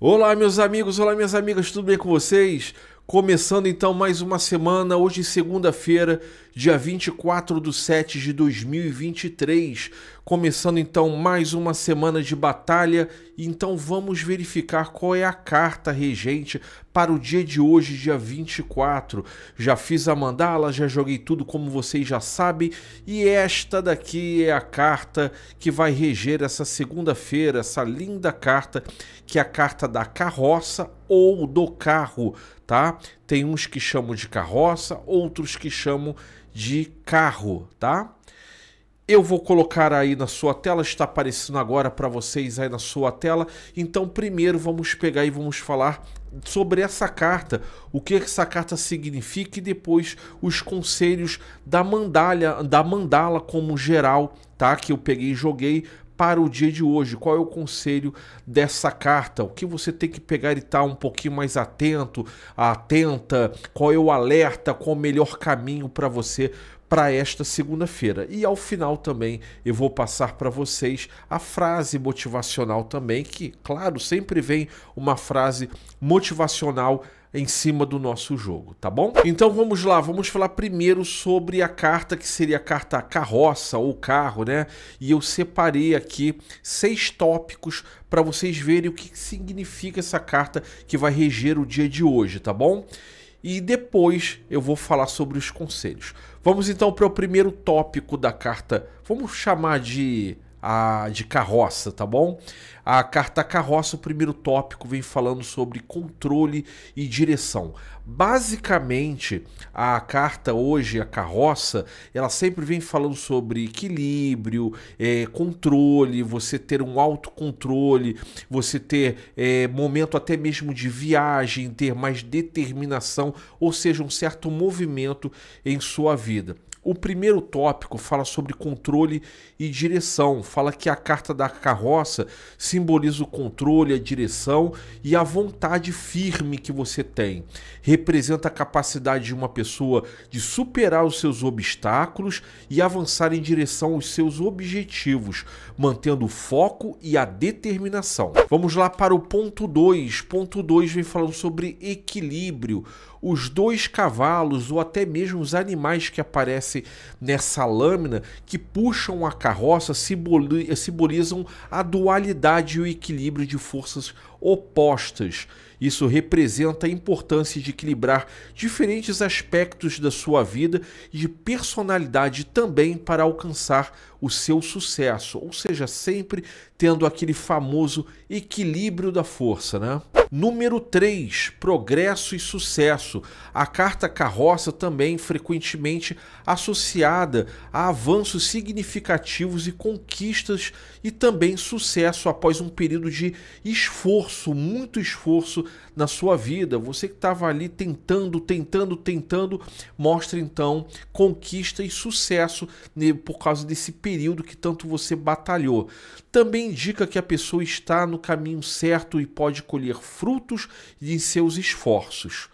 Olá, meus amigos, olá, minhas amigas, tudo bem com vocês? Começando então mais uma semana, hoje segunda-feira, dia 24 de 7 de 2023. Começando então mais uma semana de batalha, então vamos verificar qual é a carta regente para o dia de hoje, dia 24. Já fiz a mandala, já joguei tudo como vocês já sabem, e esta daqui é a carta que vai reger essa segunda-feira, essa linda carta, que é a carta da carroça ou do carro tá? Tem uns que chamam de carroça, outros que chamam de carro, tá? Eu vou colocar aí na sua tela, está aparecendo agora para vocês aí na sua tela. Então, primeiro vamos pegar e vamos falar sobre essa carta, o que essa carta significa e depois os conselhos da mandalha, da mandala como geral, tá? Que eu peguei e joguei para o dia de hoje? Qual é o conselho dessa carta? O que você tem que pegar e estar tá um pouquinho mais atento, atenta? Qual é o alerta? Qual o melhor caminho para você para esta segunda-feira. E ao final também eu vou passar para vocês a frase motivacional também, que, claro, sempre vem uma frase motivacional em cima do nosso jogo, tá bom? Então vamos lá, vamos falar primeiro sobre a carta que seria a carta carroça ou carro, né? E eu separei aqui seis tópicos para vocês verem o que significa essa carta que vai reger o dia de hoje, tá bom? E depois eu vou falar sobre os conselhos. Vamos então para o primeiro tópico da carta, vamos chamar de a de carroça, tá bom? A carta carroça, o primeiro tópico vem falando sobre controle e direção. Basicamente, a carta hoje, a carroça, ela sempre vem falando sobre equilíbrio, é, controle, você ter um autocontrole, você ter é, momento até mesmo de viagem, ter mais determinação, ou seja, um certo movimento em sua vida. O primeiro tópico fala sobre controle e direção, fala que a carta da carroça simboliza o controle, a direção e a vontade firme que você tem. Representa a capacidade de uma pessoa de superar os seus obstáculos e avançar em direção aos seus objetivos, mantendo o foco e a determinação. Vamos lá para o ponto 2. Ponto 2 vem falando sobre equilíbrio. Os dois cavalos ou até mesmo os animais que aparecem nessa lâmina que puxam a carroça simbolizam a dualidade e o equilíbrio de forças opostas. Isso representa a importância de equilibrar diferentes aspectos da sua vida e de personalidade também para alcançar o seu sucesso, ou seja, sempre tendo aquele famoso equilíbrio da força, né? Número 3, progresso e sucesso. A carta carroça também frequentemente associada a avanços significativos e conquistas e também sucesso após um período de esforço, muito esforço na sua vida. Você que estava ali tentando, tentando, tentando, mostra então conquista e sucesso por causa desse período que tanto você batalhou. Também indica que a pessoa está no caminho certo e pode colher frutos de seus esforços.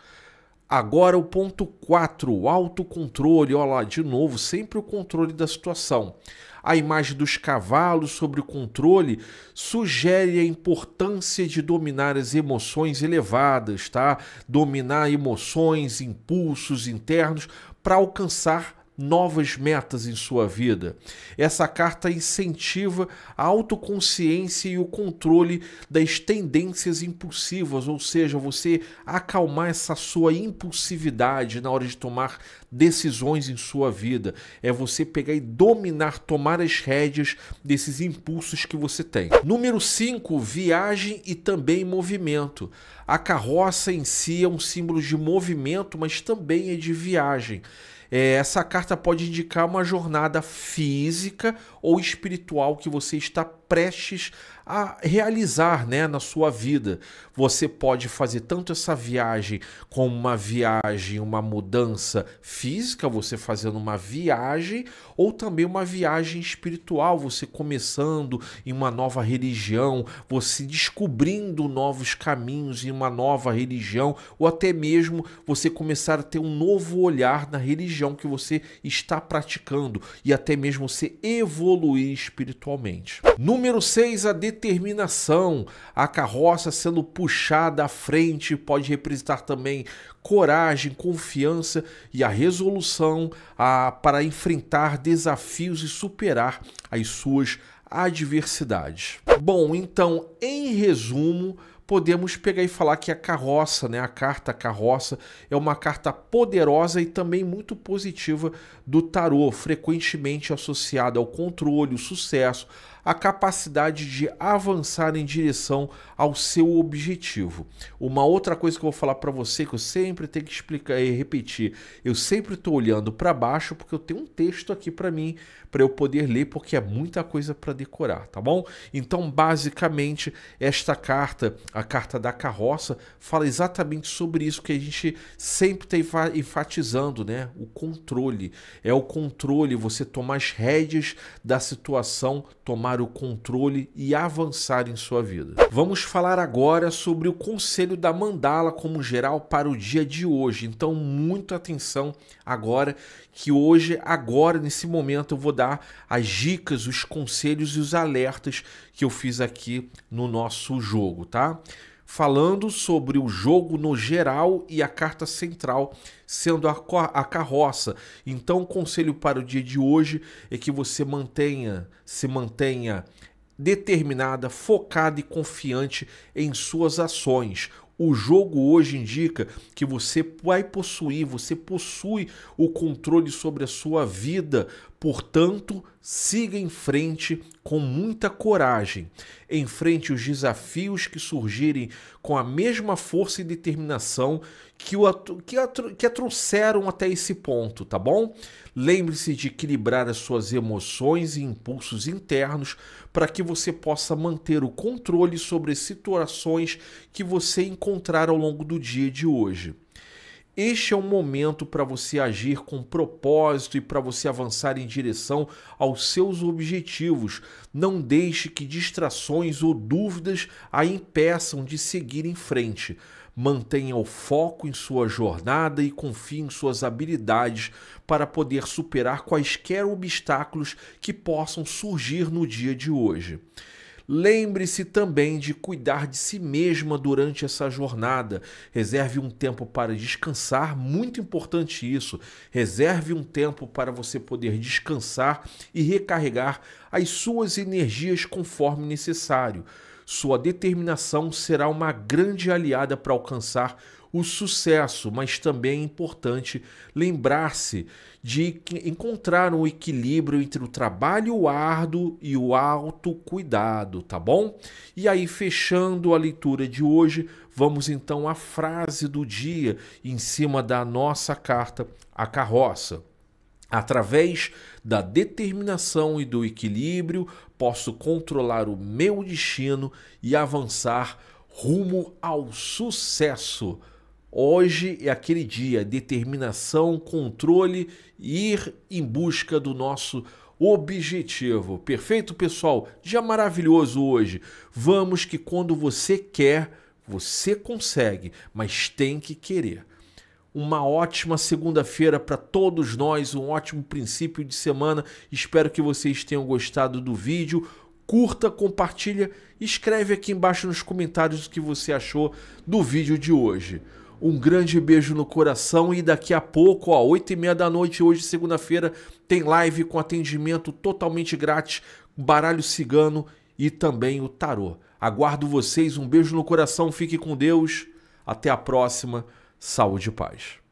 Agora o ponto 4, o autocontrole. Olha lá, de novo, sempre o controle da situação. A imagem dos cavalos sobre o controle sugere a importância de dominar as emoções elevadas, tá? Dominar emoções, impulsos internos para alcançar novas metas em sua vida. Essa carta incentiva a autoconsciência e o controle das tendências impulsivas, ou seja, você acalmar essa sua impulsividade na hora de tomar decisões em sua vida. É você pegar e dominar, tomar as rédeas desses impulsos que você tem. Número 5, viagem e também movimento. A carroça em si é um símbolo de movimento, mas também é de viagem. É, essa carta pode indicar uma jornada física ou espiritual que você está prestes a realizar né, na sua vida. Você pode fazer tanto essa viagem como uma viagem, uma mudança física, você fazendo uma viagem, ou também uma viagem espiritual, você começando em uma nova religião, você descobrindo novos caminhos em uma nova religião, ou até mesmo você começar a ter um novo olhar na religião que você está praticando e até mesmo você evoluir espiritualmente. No Número 6, a determinação. A carroça sendo puxada à frente pode representar também coragem, confiança e a resolução a, para enfrentar desafios e superar as suas adversidades. Bom, então, em resumo, podemos pegar e falar que a carroça, né, a carta carroça, é uma carta poderosa e também muito positiva do tarô, frequentemente associada ao controle, o sucesso, a capacidade de avançar em direção ao seu objetivo. Uma outra coisa que eu vou falar para você que eu sempre tenho que explicar e repetir, eu sempre estou olhando para baixo porque eu tenho um texto aqui para mim para eu poder ler porque é muita coisa para decorar, tá bom? Então, basicamente, esta carta a carta da carroça, fala exatamente sobre isso que a gente sempre está enfatizando, né? O controle. É o controle, você tomar as rédeas da situação, tomar o controle e avançar em sua vida. Vamos falar agora sobre o conselho da mandala como geral para o dia de hoje. Então, muita atenção agora, que hoje, agora, nesse momento, eu vou dar as dicas, os conselhos e os alertas que eu fiz aqui no nosso jogo, tá? Falando sobre o jogo no geral e a carta central sendo a, carroça. Então, o conselho para o dia de hoje é que você mantenha, se mantenha determinada, focada e confiante em suas ações. O jogo hoje indica que você vai possuir, você possui o controle sobre a sua vida Portanto, siga em frente com muita coragem. Enfrente os desafios que surgirem com a mesma força e determinação que, o que, que a trouxeram até esse ponto, tá bom? Lembre-se de equilibrar as suas emoções e impulsos internos para que você possa manter o controle sobre as situações que você encontrar ao longo do dia de hoje. Este é o momento para você agir com propósito e para você avançar em direção aos seus objetivos. Não deixe que distrações ou dúvidas a impeçam de seguir em frente. Mantenha o foco em sua jornada e confie em suas habilidades para poder superar quaisquer obstáculos que possam surgir no dia de hoje. Lembre-se também de cuidar de si mesma durante essa jornada. Reserve um tempo para descansar, muito importante isso. Reserve um tempo para você poder descansar e recarregar as suas energias conforme necessário. Sua determinação será uma grande aliada para alcançar o sucesso, mas também é importante lembrar-se de encontrar um equilíbrio entre o trabalho árduo e o autocuidado, tá bom? E aí, fechando a leitura de hoje, vamos então à frase do dia em cima da nossa carta, a carroça. Através da determinação e do equilíbrio, posso controlar o meu destino e avançar rumo ao sucesso. Hoje é aquele dia, determinação, controle, ir em busca do nosso objetivo. Perfeito, pessoal? Dia maravilhoso hoje. Vamos que quando você quer, você consegue, mas tem que querer. Uma ótima segunda-feira para todos nós, um ótimo princípio de semana. Espero que vocês tenham gostado do vídeo. Curta, compartilha, escreve aqui embaixo nos comentários o que você achou do vídeo de hoje. Um grande beijo no coração e daqui a pouco, ó, 8 e meia da noite, hoje, segunda-feira, tem live com atendimento totalmente grátis, baralho cigano e também o tarô. Aguardo vocês, um beijo no coração, fique com Deus, até a próxima, saúde e paz.